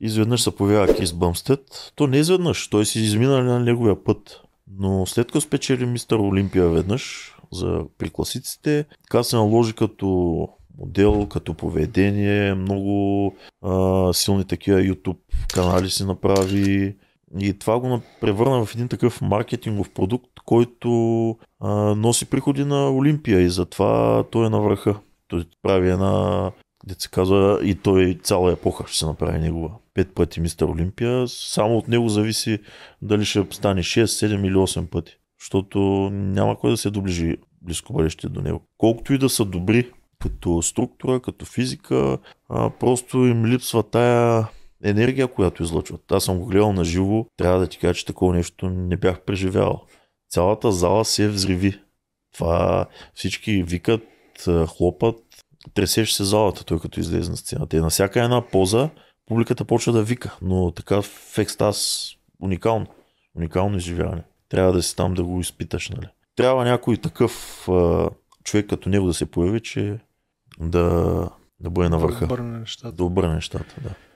изведнъж се появява Кис Бъмстед. То не изведнъж, той си измина на неговия път. Но след като спечели мистер Олимпия веднъж за прикласиците, така се наложи като модел, като поведение, много а, силни такива YouTube канали си направи. И това го превърна в един такъв маркетингов продукт, който а, носи приходи на Олимпия и затова той е на върха. Той прави една деца казва, и той цяла епоха ще се направи негова. Пет пъти мистер Олимпия, само от него зависи дали ще стане 6, 7 или 8 пъти. Защото няма кой да се доближи близко бъдеще до него. Колкото и да са добри като структура, като физика, а, просто им липсва тая енергия, която излъчват. Аз съм го гледал на живо, трябва да ти кажа, че такова нещо не бях преживявал. Цялата зала се взриви. Това всички викат, хлопат, тресеше се залата, той като излезе на сцената. И на всяка една поза публиката почва да вика, но така в екстаз уникално. Уникално изживяване. Трябва да си там да го изпиташ, нали? Трябва някой такъв а, човек като него да се появи, че да, да бъде на върха. Да обърне нещата. Да обърне нещата, да.